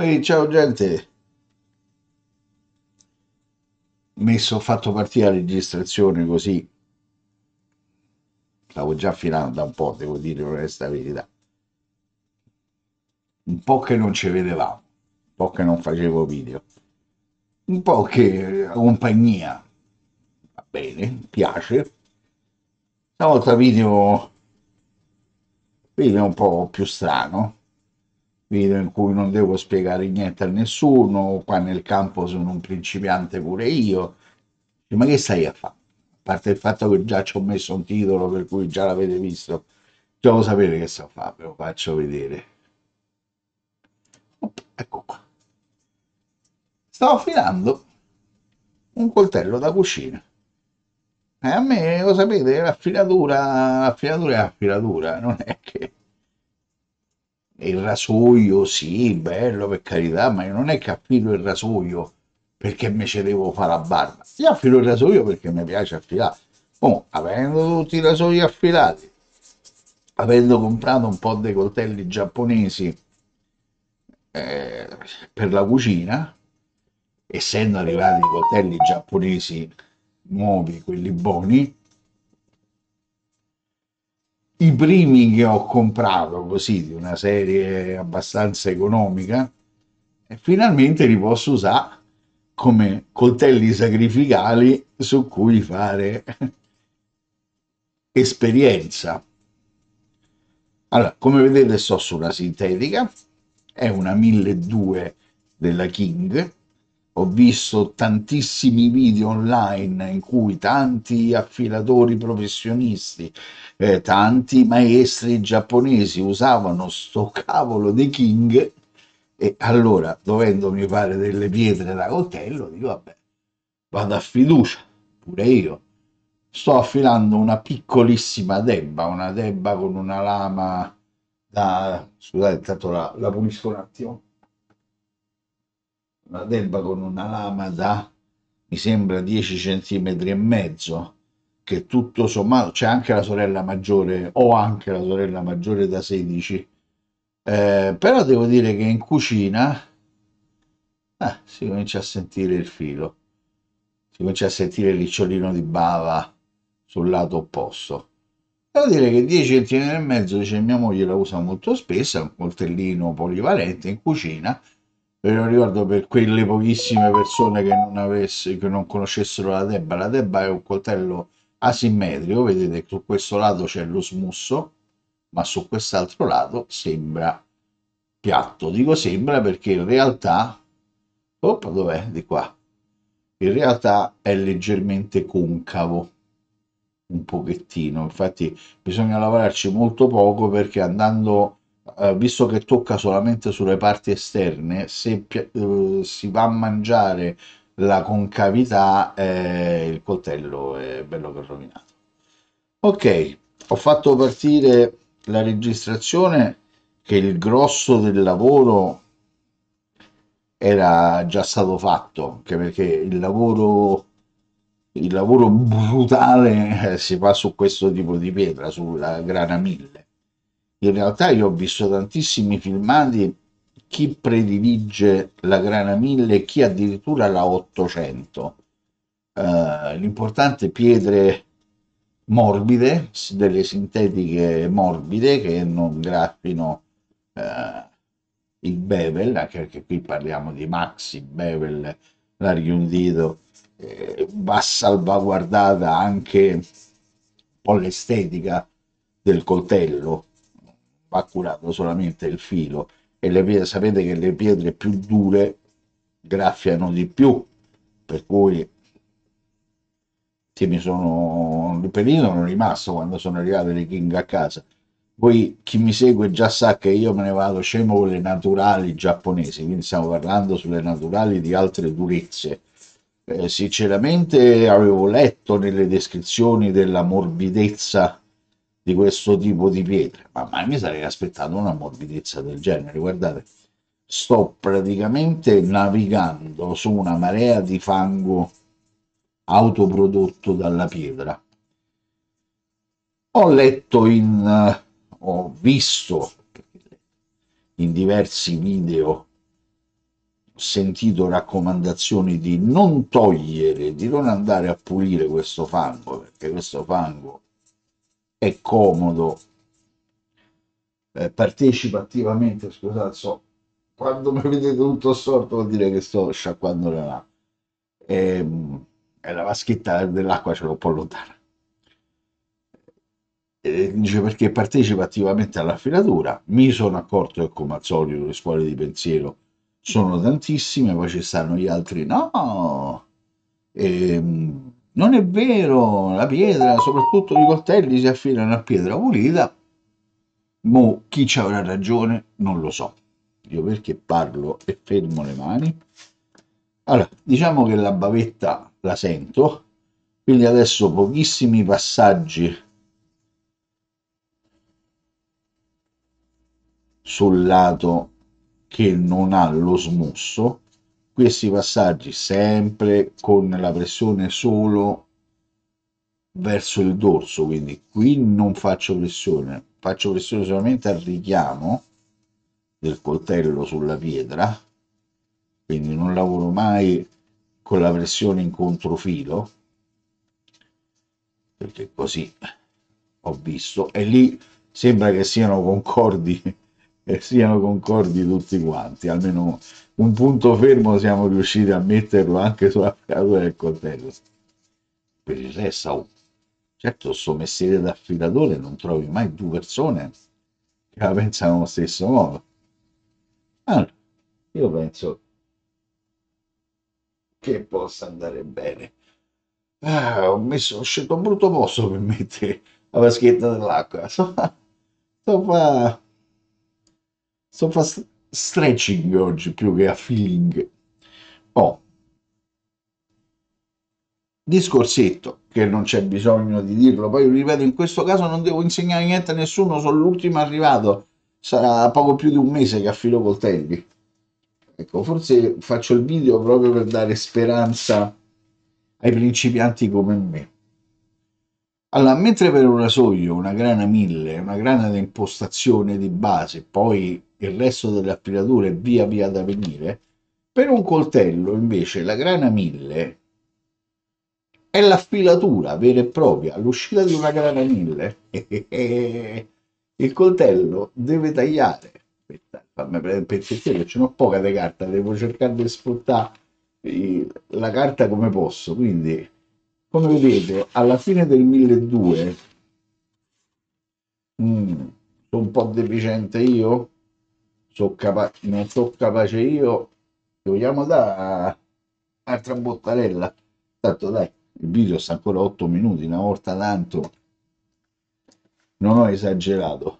Ehi, ciao gente! Messo, ho fatto partire la registrazione così. Stavo già filando da un po', devo dire onesta verità. Un po' che non ci vedevamo, un po' che non facevo video, un po' che la compagnia va bene, piace. Stavolta video, video un po' più strano video in cui non devo spiegare niente a nessuno, qua nel campo sono un principiante pure io. Ma che stai a fare? A parte il fatto che già ci ho messo un titolo per cui già l'avete visto, già lo sapete che sto a fare, ve lo faccio vedere. ecco qua. Stavo affilando un coltello da cucina. E eh, a me, lo sapete, l'affilatura, l'affilatura è affilatura, non è che il rasoio sì, bello per carità, ma io non è che affilo il rasoio perché mi ci devo fare la barba, io affilo il rasoio perché mi piace affilare. Oh, avendo tutti i rasoi affilati, avendo comprato un po' dei coltelli giapponesi eh, per la cucina, essendo arrivati i coltelli giapponesi nuovi, quelli buoni, i primi che ho comprato così di una serie abbastanza economica e finalmente li posso usare come coltelli sacrificali su cui fare esperienza. Allora, come vedete sto sulla sintetica, è una 1200 della King, ho visto tantissimi video online in cui tanti affilatori professionisti, eh, tanti maestri giapponesi usavano sto cavolo di King e allora, dovendomi fare delle pietre da coltello, dico vabbè, vado a fiducia, pure io. Sto affilando una piccolissima debba, una debba con una lama da... scusate, intanto la, la pulisco un attimo una debba con una lama da, mi sembra, 10 centimetri e mezzo, che tutto sommato c'è anche la sorella maggiore o anche la sorella maggiore da 16. Eh, però devo dire che in cucina eh, si comincia a sentire il filo, si comincia a sentire il ricciolino di bava sul lato opposto. Devo dire che 10 centimetri e mezzo, dice mia moglie, la usa molto spesso, un coltellino polivalente in cucina, ve lo ricordo per quelle pochissime persone che non, avesse, che non conoscessero la Debba, la Debba è un coltello asimmetrico, vedete su questo lato c'è lo smusso, ma su quest'altro lato sembra piatto. Dico sembra perché in realtà, oppa dov'è? Di qua. In realtà è leggermente concavo, un pochettino, infatti bisogna lavorarci molto poco perché andando eh, visto che tocca solamente sulle parti esterne, se eh, si va a mangiare la concavità, eh, il coltello è bello che rovinato. Ok, ho fatto partire la registrazione che il grosso del lavoro era già stato fatto, anche perché il lavoro il lavoro brutale eh, si fa su questo tipo di pietra, sulla grana 1000 in realtà io ho visto tantissimi filmati chi predilige la grana 1000 e chi addirittura la 800 eh, l'importante pietre morbide delle sintetiche morbide che non graffino eh, il bevel anche perché qui parliamo di maxi bevel larghi un eh, va salvaguardata anche un po' l'estetica del coltello va curato solamente il filo e le pietre, sapete che le pietre più dure graffiano di più, per cui che mi sono il perino non è rimasto quando sono arrivate le King a casa. Poi chi mi segue già sa che io me ne vado scemo con le naturali giapponesi, quindi stiamo parlando sulle naturali di altre durezze. Eh, sinceramente avevo letto nelle descrizioni della morbidezza di questo tipo di pietre, ma mai mi sarei aspettato una morbidezza del genere. Guardate, sto praticamente navigando su una marea di fango autoprodotto dalla pietra. Ho letto in, ho visto in diversi video, ho sentito raccomandazioni di non togliere, di non andare a pulire questo fango, perché questo fango è comodo, eh, partecipa attivamente, scusate, so, quando mi vedete tutto assorto vuol dire che sto sciacquando la lame. E, ehm, e la vaschetta dell'acqua ce l'ho un po' lontana. E dice perché partecipa attivamente alla filatura. Mi sono accorto che ecco, come al solito le scuole di pensiero sono tantissime, poi ci stanno gli altri no. E, ehm, non è vero, la pietra, soprattutto i coltelli, si affilano a pietra pulita. Mo chi ci avrà ragione non lo so. Io perché parlo e fermo le mani. Allora, diciamo che la bavetta la sento, quindi adesso pochissimi passaggi sul lato che non ha lo smusso questi passaggi sempre con la pressione solo verso il dorso quindi qui non faccio pressione faccio pressione solamente al richiamo del coltello sulla pietra quindi non lavoro mai con la pressione in controfilo perché così ho visto e lì sembra che siano concordi e siano concordi tutti quanti, almeno un punto fermo siamo riusciti a metterlo anche sulla creatura del coltello. Per il resto, certo, sto mestiere da non trovi mai due persone che la pensano allo stesso modo. Allora, ah, io penso che possa andare bene. Ah, ho, messo, ho scelto un brutto posto per mettere la vaschetta dell'acqua. Sto, sto fa Sto fa stretching oggi più che a feeling. Oh. Discorsetto, che non c'è bisogno di dirlo, poi ripeto, in questo caso non devo insegnare niente a nessuno, sono l'ultimo arrivato, sarà poco più di un mese che affilo coltelli. Ecco, forse faccio il video proprio per dare speranza ai principianti come me. Allora, mentre per un rasoio, una grana 1000, una grana di impostazione di base, poi il resto delle affilature via via da venire, per un coltello invece la grana 1000 è l'affilatura vera e propria, all'uscita di una grana 1000 il coltello deve tagliare, aspetta, fammi prendere un pezzettino che ce n'ho poca di carta, devo cercare di sfruttare la carta come posso, quindi come vedete alla fine del 1200 mm, sono un po' deficiente io so capa- non so capace io, vogliamo da altra bottarella. Tanto dai, il video sta ancora 8 minuti, una volta tanto non ho esagerato.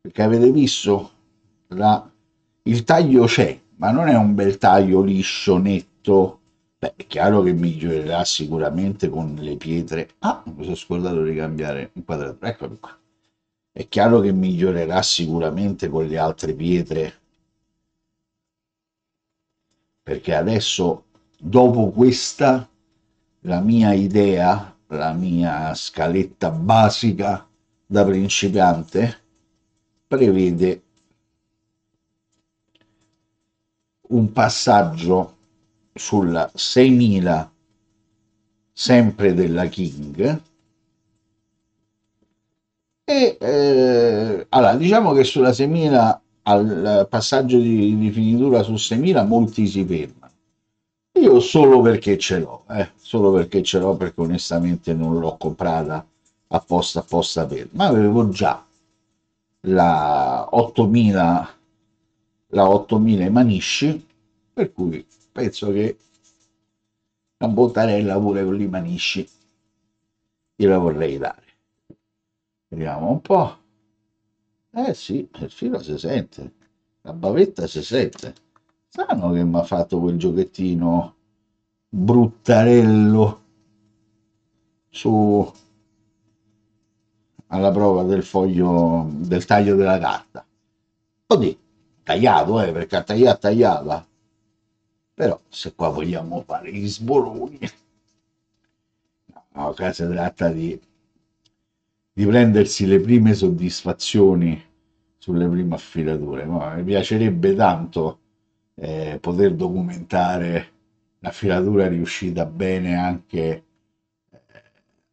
Perché avete visto? La... Il taglio c'è, ma non è un bel taglio liscio, netto. Beh, è chiaro che migliorerà sicuramente con le pietre. Ah, mi sono scordato di cambiare un quadratore. Eccolo qua. È chiaro che migliorerà sicuramente con le altre pietre, perché adesso, dopo questa, la mia idea, la mia scaletta basica da principiante, prevede un passaggio sulla 6000 sempre della King e eh, allora diciamo che sulla 6.000 al passaggio di, di finitura su 6.000 molti si fermano. Io solo perché ce l'ho, eh, solo perché ce l'ho perché onestamente non l'ho comprata apposta apposta per, ma avevo già la 8000 la 8000 Manisci, per cui penso che la Bottarella pure con i Manisci gliela vorrei dare. Vediamo un po'. Eh sì, il filo si sente, la bavetta si sente. Sanno che mi ha fatto quel giochettino bruttarello su alla prova del foglio del taglio della carta. Oddio, tagliato, eh, perché ha tagliato, tagliava. Però se qua vogliamo fare gli sboloni, no, qua si tratta di di prendersi le prime soddisfazioni sulle prime affilature. Ma mi piacerebbe tanto eh, poter documentare l'affilatura riuscita bene anche, eh,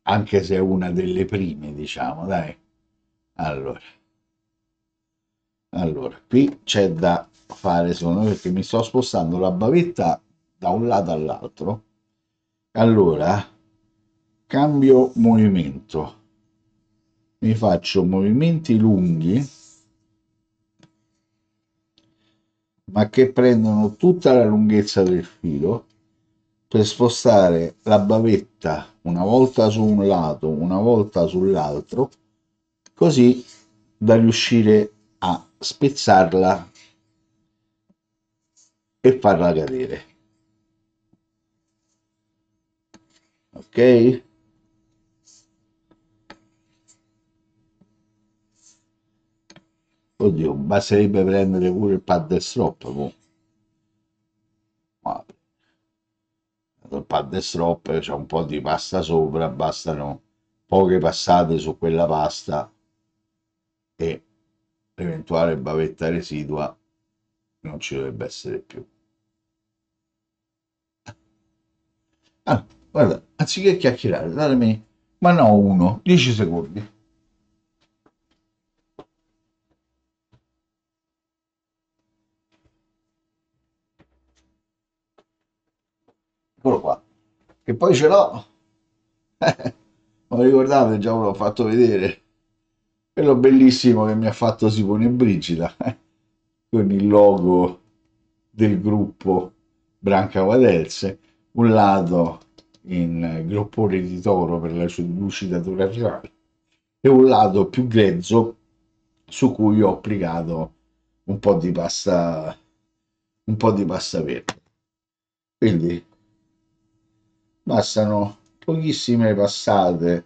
anche se è una delle prime, diciamo, dai. Allora, allora qui c'è da fare, secondo me, perché mi sto spostando la bavetta da un lato all'altro. Allora, cambio movimento mi faccio movimenti lunghi ma che prendono tutta la lunghezza del filo per spostare la bavetta una volta su un lato una volta sull'altro così da riuscire a spezzarla e farla cadere ok Oddio, basterebbe prendere pure il pad strop. Boh. il pad strop c'è un po' di pasta sopra, bastano poche passate su quella pasta e l'eventuale bavetta residua non ci dovrebbe essere più. Ah, guarda, anziché chiacchierare, datemi, ma no uno, 10 secondi. eccolo qua, che poi ce l'ho, non ricordate, già ve l'ho fatto vedere, quello bellissimo che mi ha fatto Simone Brigida, con il logo del gruppo Branca Vadelse un lato in groppone di toro per la lucidatura rivale e un lato più grezzo su cui ho applicato un po' di pasta un po' di pasta verde quindi bastano pochissime passate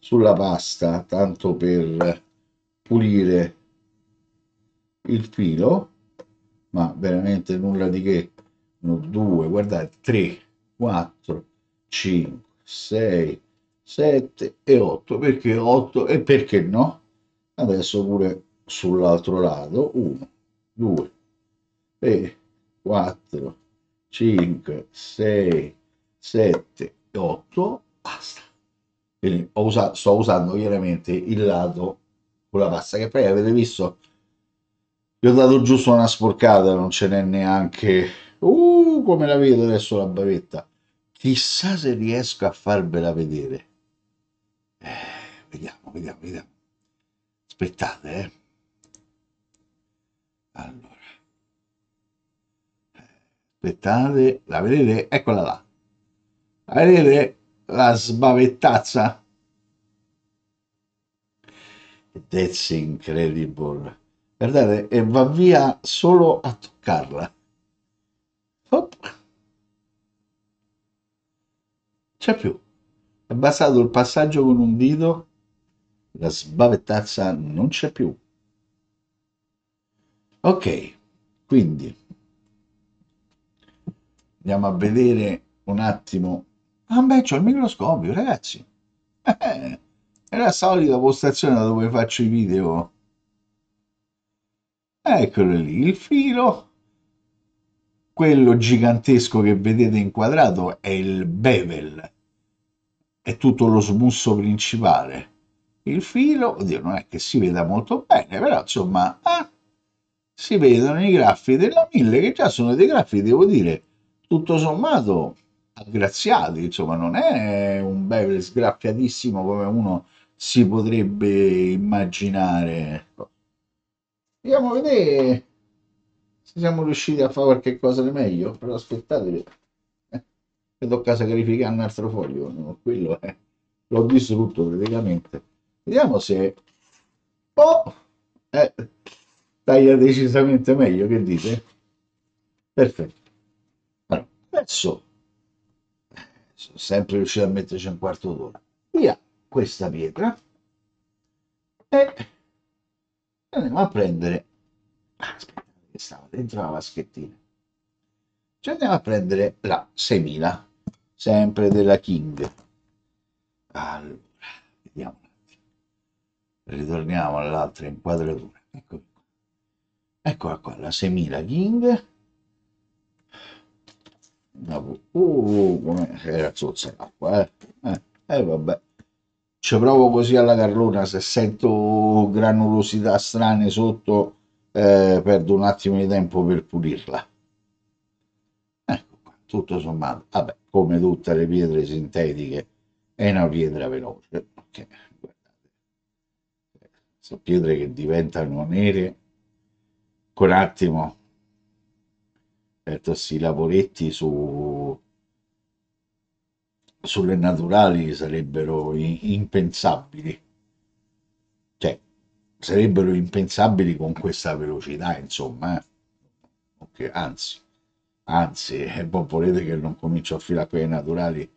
sulla pasta tanto per pulire il filo ma veramente nulla di che 1 2 guardate 3 4 5 6 7 e 8 perché 8 e perché no adesso pure sull'altro lato 1 2 3 4 5 6 7 e 8, basta. Quindi usato, sto usando chiaramente il lato con la pasta che poi avete visto gli ho dato giusto una sporcata, non ce n'è neanche... Uh, come la vedo adesso la bavetta. Chissà se riesco a farvela vedere. Eh, vediamo, vediamo, vediamo. Aspettate, eh. Allora. Eh, aspettate, la vedete? Eccola là avere la sbavettazza. That's incredible. Guardate, e va via solo a toccarla. Op. C'è più. È bastato il passaggio con un dito, la sbavettazza non c'è più. Ok, quindi andiamo a vedere un attimo Ah beh, c'ho il microscopio, ragazzi. Eh, è la solita postazione dove faccio i video. Eccolo lì, il filo. Quello gigantesco che vedete inquadrato è il bevel. È tutto lo smusso principale. Il filo, oddio, non è che si veda molto bene, però insomma... Eh, si vedono i graffi della 1000 che già sono dei graffi, devo dire, tutto sommato aggraziati, insomma non è un bel sgraffiatissimo come uno si potrebbe immaginare. Andiamo a vedere se siamo riusciti a fare qualche cosa di meglio, però aspettate eh, tocca sacrificare un altro foglio, no, quello è, eh, l'ho distrutto praticamente. Vediamo se... Oh! Eh, taglia decisamente meglio, che dite? Perfetto. Allora, adesso sempre riuscito a metterci un quarto d'ora via questa pietra e andiamo a prendere aspetta che stava dentro la vaschettina ci andiamo a prendere la 6000 sempre della King allora vediamo ritorniamo all'altra inquadratura ecco eccola qua la 6000 King Uh, uh, come era zozza l'acqua e eh? eh? eh, vabbè ci provo così alla carlona se sento granulosità strane sotto eh, perdo un attimo di tempo per pulirla ecco qua, tutto sommato vabbè come tutte le pietre sintetiche è una pietra veloce okay, sono pietre che diventano nere con attimo mettersi i lavoretti su, sulle naturali sarebbero impensabili. Cioè, sarebbero impensabili con questa velocità, insomma. Eh? anzi, anzi, e eh, poi volete che non comincio a filare quei naturali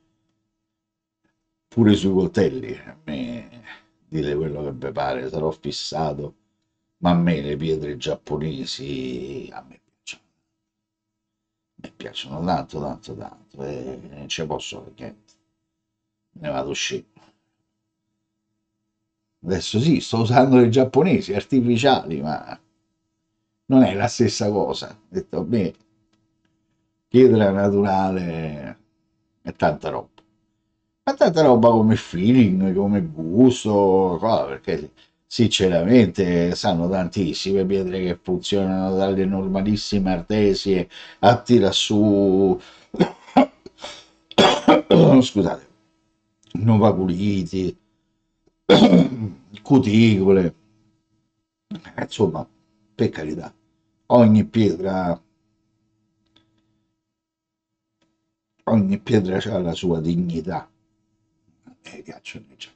pure sui coltelli. A eh. me dite quello che vi pare, sarò fissato, ma a me le pietre giapponesi, a me mi piacciono tanto, tanto, tanto, e non ci posso fare niente. Ne vado uscire. Adesso sì, sto usando i giapponesi artificiali, ma non è la stessa cosa. Detto bene, pietra naturale è tanta roba. Ma tanta roba come feeling, come gusto, qua perché sinceramente sanno tantissime pietre che funzionano dalle normalissime artesie a tira su scusate novaculiti cuticole insomma per carità ogni pietra ogni pietra ha la sua dignità eh, e piacciono diciamo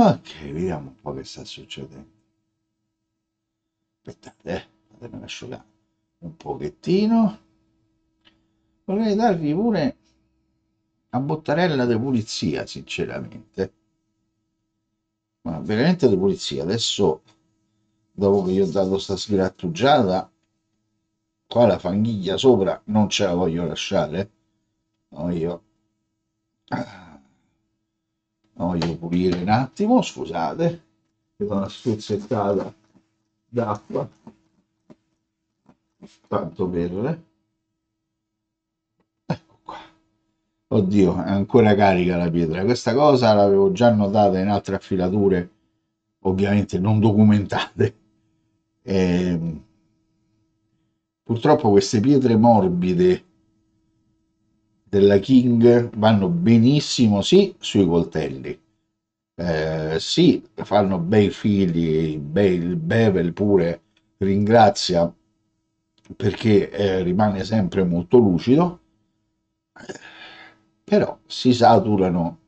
Ok, vediamo un po' che sta succedendo. Aspettate, eh, fatemelo asciugare un pochettino. Vorrei darvi pure una bottarella di pulizia, sinceramente. Ma veramente di pulizia. Adesso, dopo che gli ho dato sta sgrattugiata, qua la fanghiglia sopra non ce la voglio lasciare. No, io... Ah voglio pulire un attimo, scusate, che do una spruzzettata d'acqua, tanto per... Eh. Ecco qua. Oddio, è ancora carica la pietra. Questa cosa l'avevo già notata in altre affilature, ovviamente non documentate. E... Ehm, purtroppo queste pietre morbide della King vanno benissimo sì sui coltelli, eh, sì fanno bei fili, il Bevel pure ringrazia perché eh, rimane sempre molto lucido, però si saturano,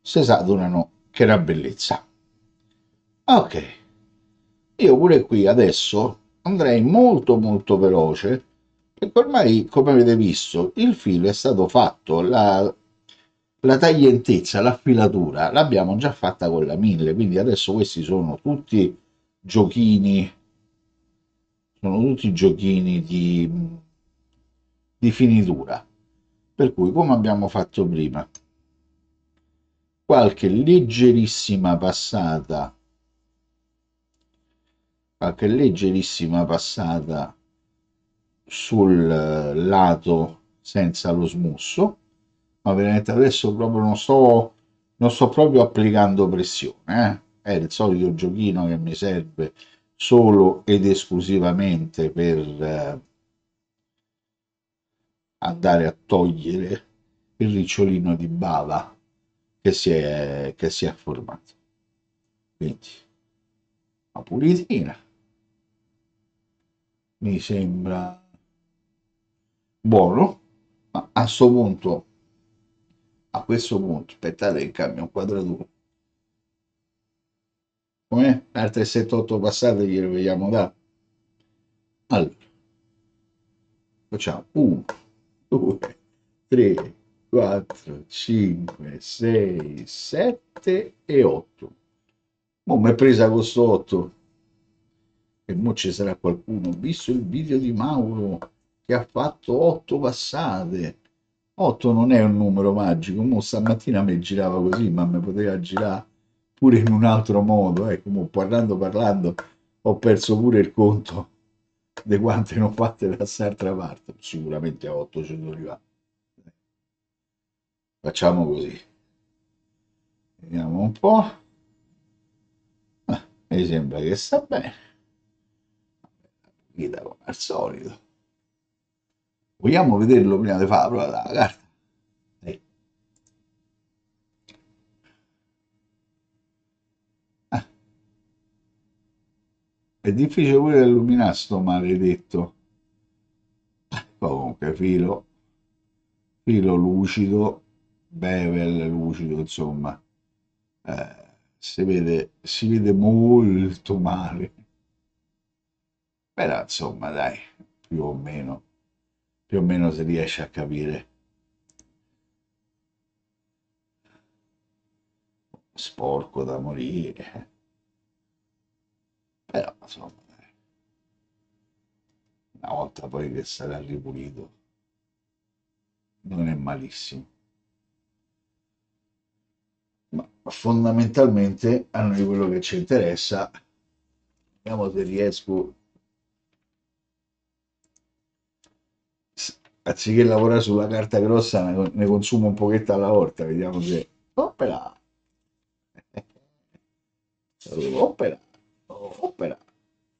si saturano che era bellezza. Ok, io pure qui adesso andrei molto molto veloce ormai come avete visto il filo è stato fatto la, la taglientezza la filatura l'abbiamo già fatta con la 1000 quindi adesso questi sono tutti giochini sono tutti giochini di, di finitura per cui come abbiamo fatto prima qualche leggerissima passata qualche leggerissima passata sul eh, lato senza lo smusso ma veramente adesso proprio non sto non sto proprio applicando pressione eh? è il solito giochino che mi serve solo ed esclusivamente per eh, andare a togliere il ricciolino di bava che si è, che si è formato quindi una pulitina mi sembra buono ma a questo punto a questo punto aspettate che cambia un quadratura come altre 7-8 passate glielo vediamo da allora facciamo 1 2 3 4 5 6 7 e 8 ma mi è presa questo 8 e mo ci sarà qualcuno visto il video di Mauro che ha fatto otto passate. 8 non è un numero magico, mo stamattina mi girava così, ma mi poteva girare pure in un altro modo. Ecco, mo parlando parlando ho perso pure il conto di quante ne ho fatte da s'altra parte. Sicuramente a 8 ci sono arrivato. Facciamo così. Vediamo un po'. Ah, mi sembra che sta bene. Guida come al solito. Vogliamo vederlo prima di farlo la carta? Sì. Ah. È difficile pure illuminare sto maledetto. Ah, comunque, filo, filo lucido, bevel lucido, insomma. Eh, si, vede, si vede molto male. Però, insomma, dai, più o meno più o meno si riesce a capire. Sporco da morire. Però, insomma, una volta poi che sarà ripulito, non è malissimo. Ma fondamentalmente a noi quello che ci interessa, vediamo se riesco anziché lavorare sulla carta grossa ne consumo un pochetto alla volta vediamo se opera opera opera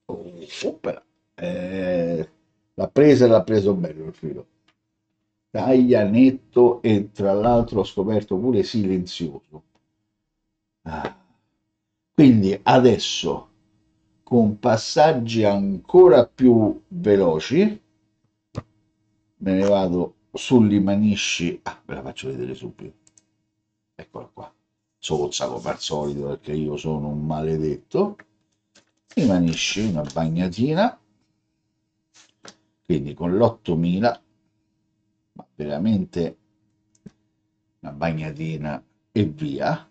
opera eh, l'ha presa e l'ha preso bello il filo taglia netto e tra l'altro ho scoperto pure silenzioso ah. quindi adesso con passaggi ancora più veloci me ne vado sull'Imanisci, ah, ve la faccio vedere subito, eccola qua, sozza come al solito perché io sono un maledetto, Imanisci una bagnatina, quindi con l'8000, ma veramente una bagnatina e via,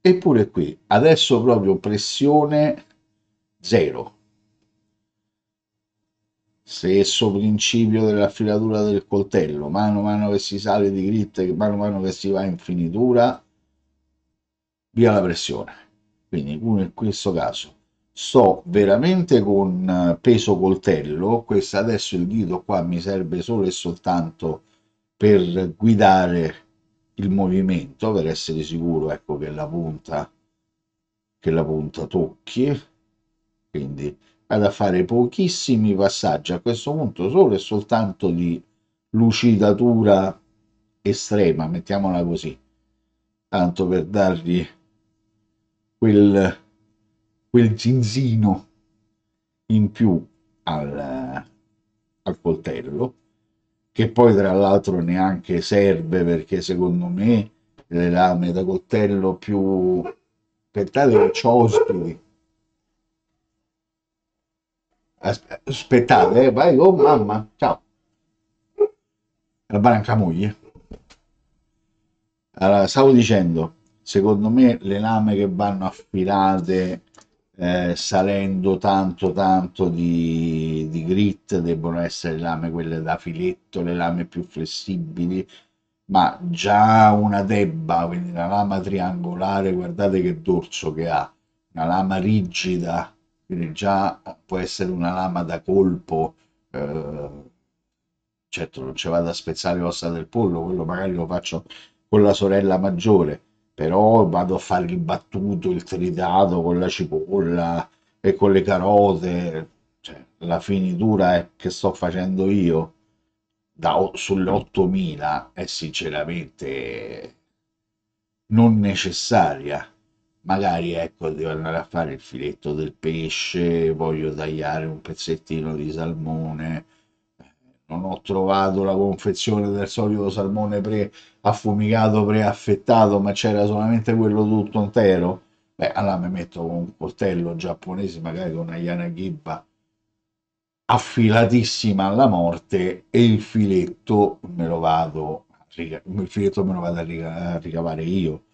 eppure qui adesso proprio pressione zero stesso principio della filatura del coltello, mano mano che si sale di grit, mano mano che si va in finitura, via la pressione. Quindi in questo caso sto veramente con eh, peso coltello, questo adesso il dito qua mi serve solo e soltanto per guidare il movimento, per essere sicuro ecco, che, la punta, che la punta tocchi, quindi ad a fare pochissimi passaggi a questo punto solo e soltanto di lucidatura estrema mettiamola così tanto per dargli quel quel zinzino in più al, al coltello che poi tra l'altro neanche serve perché secondo me le lame da coltello più aspettate che ho ospiti Aspettate, eh, vai, oh mamma, ciao. La branca moglie. Allora, stavo dicendo, secondo me le lame che vanno affilate eh, salendo tanto tanto di, di grit debbono essere le lame quelle da filetto, le lame più flessibili, ma già una debba, quindi una lama triangolare, guardate che dorso che ha, una lama rigida, quindi già può essere una lama da colpo, eh, certo non ci vado a spezzare l'ossa del pollo, quello magari lo faccio con la sorella maggiore, però vado a fare il battuto, il tritato con la cipolla e con le carote, cioè, la finitura è, eh, che sto facendo io da, sulle 8000 è sinceramente non necessaria magari ecco devo andare a fare il filetto del pesce voglio tagliare un pezzettino di salmone eh, non ho trovato la confezione del solito salmone pre affumicato pre affettato ma c'era solamente quello tutto intero beh allora mi metto con un coltello giapponese magari con una yanagiba affilatissima alla morte e il filetto me lo vado il filetto me lo vado a ricavare io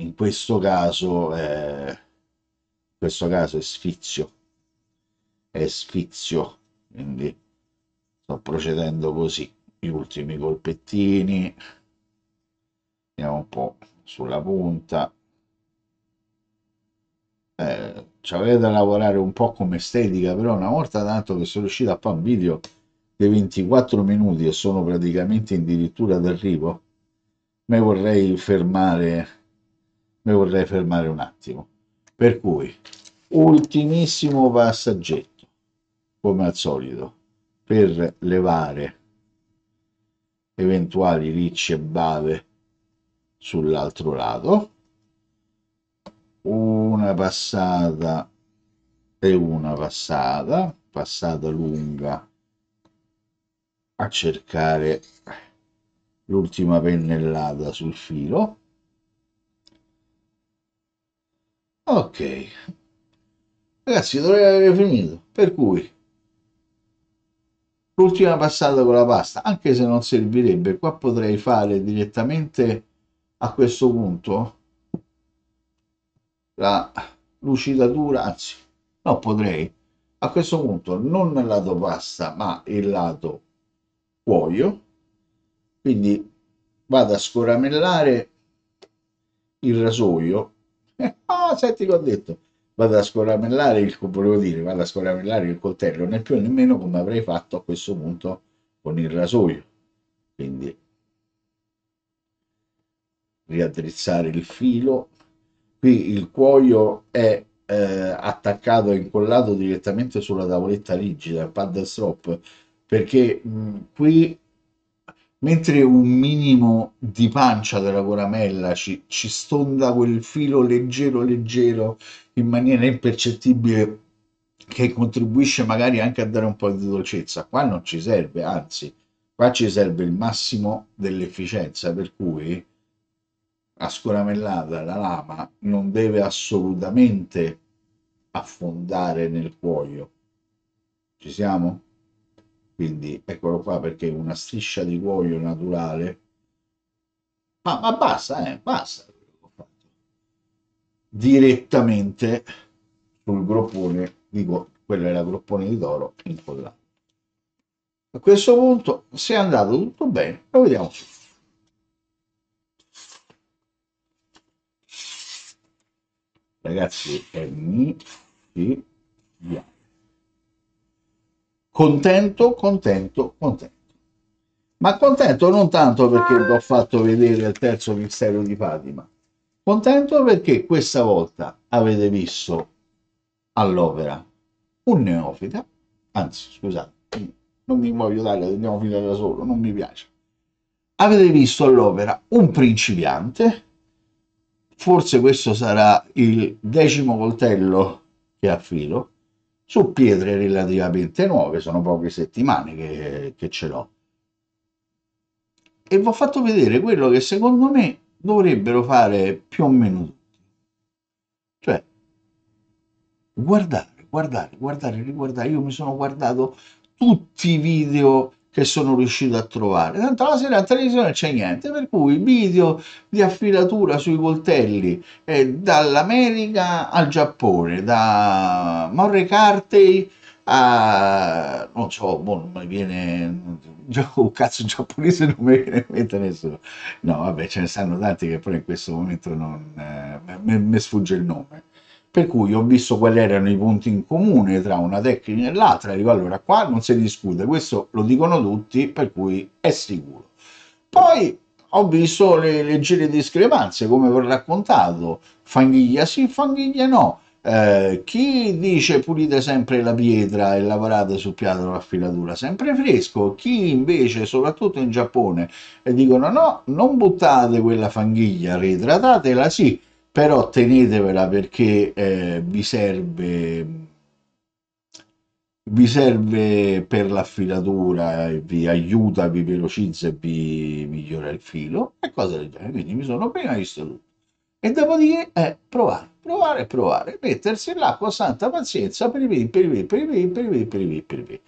in questo caso, eh, in questo caso è sfizio, è sfizio, quindi sto procedendo così, gli ultimi colpettini, andiamo un po' sulla punta, eh, ci avrei da lavorare un po' come estetica, però una volta tanto che sono riuscito a fare un video dei 24 minuti e sono praticamente addirittura d'arrivo, me vorrei fermare mi vorrei fermare un attimo. Per cui, ultimissimo passaggetto, come al solito, per levare eventuali ricci e bave sull'altro lato, una passata e una passata, passata lunga a cercare l'ultima pennellata sul filo Ok. Ragazzi, dovrei avere finito. Per cui, l'ultima passata con la pasta, anche se non servirebbe, qua potrei fare direttamente a questo punto la lucidatura, anzi, no, potrei a questo punto non il lato pasta, ma il lato cuoio. Quindi vado a scoramellare il rasoio. Ah, no, ah, senti che ho detto, vado a scoramellare il, volevo dire, vado a scoramellare il coltello, né più né meno come avrei fatto a questo punto con il rasoio. Quindi riaddrizzare il filo. Qui il cuoio è eh, attaccato e incollato direttamente sulla tavoletta rigida, pad strop, perché mh, qui mentre un minimo di pancia della coramella ci, ci stonda quel filo leggero leggero in maniera impercettibile che contribuisce magari anche a dare un po' di dolcezza. Qua non ci serve, anzi, qua ci serve il massimo dell'efficienza, per cui a scoramellata la lama non deve assolutamente affondare nel cuoio. Ci siamo? quindi eccolo qua perché una striscia di cuoio naturale ma, ma basta eh, basta direttamente sul groppone dico quella era groppone di toro in inquadrato a questo punto se è andato tutto bene lo vediamo ragazzi è mi contento, contento, contento. Ma contento non tanto perché vi ah. ho fatto vedere il terzo mistero di Fatima, contento perché questa volta avete visto all'opera un neofita, anzi scusate, non mi voglio dare del neofita da solo, non mi piace. Avete visto all'opera un principiante, forse questo sarà il decimo coltello che affilo, su pietre relativamente nuove, sono poche settimane che, che ce l'ho. E vi ho fatto vedere quello che secondo me dovrebbero fare più o meno tutti. Cioè, guardare, guardare, guardare, riguardare. Io mi sono guardato tutti i video che sono riuscito a trovare. Tanto la sera a televisione c'è niente, per cui video di affilatura sui coltelli eh, dall'America al Giappone, da Morre Cartey a... non so, boh, non mi viene... Un cazzo giapponese non mi viene in mente nessuno. No, vabbè, ce ne sanno tanti che poi in questo momento non... Eh, mi sfugge il nome per cui ho visto quali erano i punti in comune tra una tecnica e l'altra, e allora qua non si discute, questo lo dicono tutti, per cui è sicuro. Poi ho visto le leggere discrepanze, come vi ho raccontato, fanghiglia sì, fanghiglia no. Eh, chi dice pulite sempre la pietra e lavorate sul piatto la filatura sempre fresco, chi invece, soprattutto in Giappone, eh, dicono no, non buttate quella fanghiglia, ritratatela sì, però tenetevela perché eh, vi serve vi serve per l'affilatura, vi aiuta, vi velocizza e vi migliora il filo e cose del genere. Quindi mi sono appena visto tutto. E dopodiché è eh, provare, provare, provare, mettersi là con santa pazienza per i vini, per i vini, per i vini, per i vini, per i per i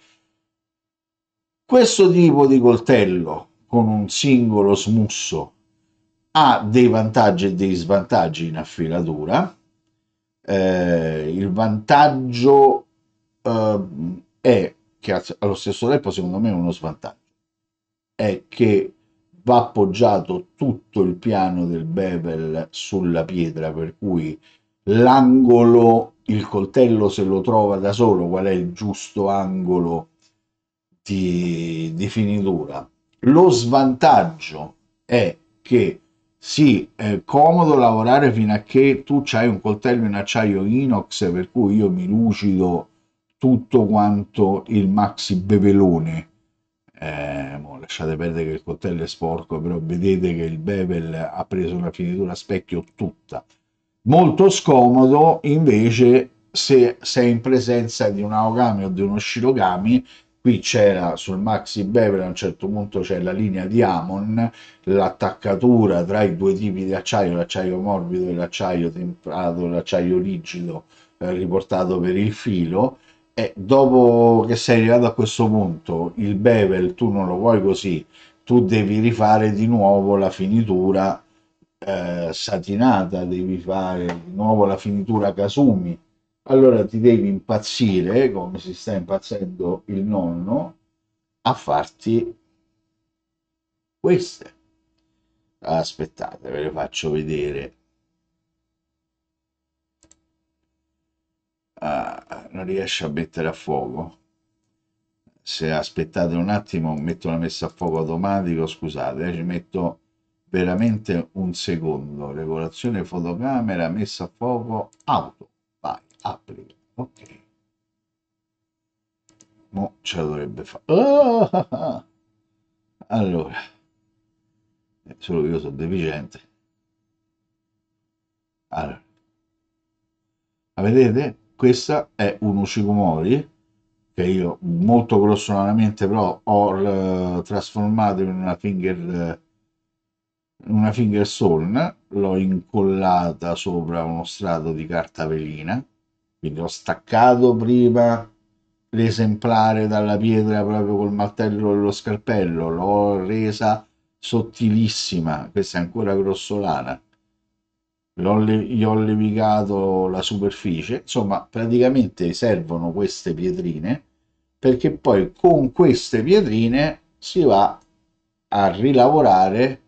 Questo tipo di coltello con un singolo smusso ha dei vantaggi e dei svantaggi in affilatura. Eh, il vantaggio eh, è che allo stesso tempo, secondo me, è uno svantaggio è che va appoggiato tutto il piano del bevel sulla pietra, per cui l'angolo, il coltello se lo trova da solo, qual è il giusto angolo di, di finitura. Lo svantaggio è che sì, è comodo lavorare fino a che tu hai un coltello in acciaio inox, per cui io mi lucido tutto quanto il maxi bevelone. Eh, mo, lasciate perdere che il coltello è sporco, però vedete che il bevel ha preso una finitura a specchio tutta. Molto scomodo invece se sei in presenza di un aogami o di uno shirogami qui c'era sul maxi bevel a un certo punto c'è la linea di Amon l'attaccatura tra i due tipi di acciaio l'acciaio morbido e l'acciaio temperato l'acciaio rigido eh, riportato per il filo e dopo che sei arrivato a questo punto il bevel tu non lo vuoi così tu devi rifare di nuovo la finitura eh, satinata devi fare di nuovo la finitura casumi allora ti devi impazzire, come si sta impazzendo il nonno, a farti queste. Aspettate, ve le faccio vedere. Ah, non riesce a mettere a fuoco. Se aspettate un attimo, metto la messa a fuoco automatico, scusate, ci metto veramente un secondo. Regolazione fotocamera, messa a fuoco auto applica ok mo ce la dovrebbe fare oh, ah! allora eh, solo io sono deficiente allora la vedete questa è un ucicomori che io molto grossolanamente però ho eh, trasformato in una finger eh, una finger stone l'ho incollata sopra uno strato di carta velina quindi ho staccato prima l'esemplare dalla pietra proprio col martello e lo scalpello, l'ho resa sottilissima, questa è ancora grossolana, gli ho levigato la superficie, insomma praticamente servono queste pietrine perché poi con queste pietrine si va a rilavorare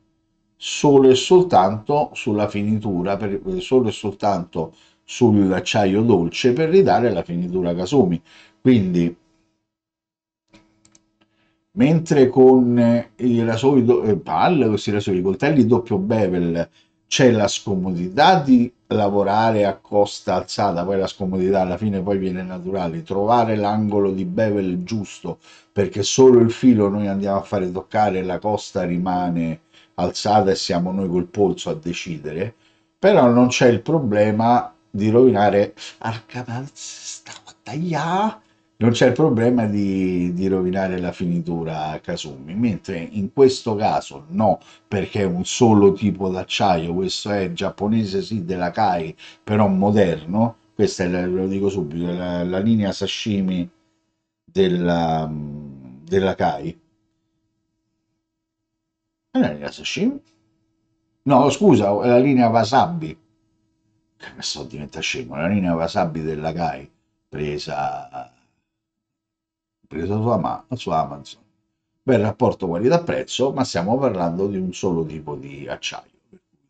solo e soltanto sulla finitura, per, solo e soltanto sull'acciaio dolce per ridare la finitura Kasumi. Quindi, mentre con i rasoi, do- eh, questi rasoi, coltelli doppio bevel c'è la scomodità di lavorare a costa alzata, poi la scomodità alla fine poi viene naturale, trovare l'angolo di bevel giusto, perché solo il filo noi andiamo a fare toccare, la costa rimane alzata e siamo noi col polso a decidere, però non c'è il problema di rovinare sta battaglia non c'è il problema di, di, rovinare la finitura a Kasumi, mentre in questo caso no, perché è un solo tipo d'acciaio, questo è giapponese sì della Kai, però moderno, questa è, la, lo dico subito, la, la linea sashimi della, della Kai. È la linea sashimi? No, scusa, è la linea wasabi mi sto diventando scemo, la linea wasabi della Gai presa, presa su, Ama, su Amazon. Bel rapporto qualità-prezzo, ma stiamo parlando di un solo tipo di acciaio.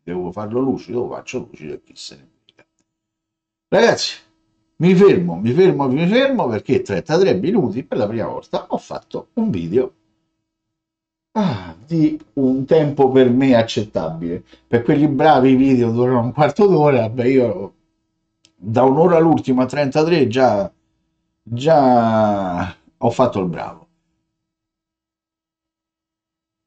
Devo farlo lucido, faccio lucido e chi se ne frega. Ragazzi, mi fermo, mi fermo, mi fermo perché 33 minuti per la prima volta ho fatto un video ah, di un tempo per me accettabile. Per quelli bravi i video durano un quarto d'ora, beh io da un'ora all'ultima 33 già, già ho fatto il bravo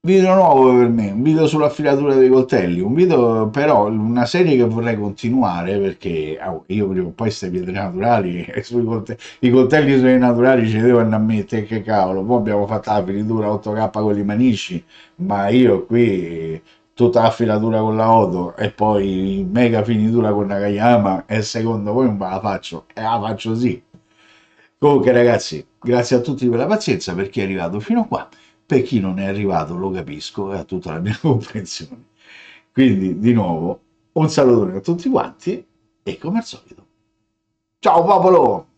video nuovo per me, un video sull'affilatura dei coltelli, un video però, una serie che vorrei continuare perché oh, io prima o poi queste pietre naturali, eh, sui coltelli, i coltelli sui naturali ci devo andare a mettere, che cavolo, poi abbiamo fatto la finitura 8K con i manici, ma io qui tutta la filatura con la Odo e poi mega finitura con Nakayama e secondo voi non la faccio, e la faccio sì. Comunque ragazzi, grazie a tutti per la pazienza per chi è arrivato fino a qua per chi non è arrivato lo capisco e ha tutta la mia comprensione. Quindi di nuovo un salutone a tutti quanti e come al solito. Ciao popolo!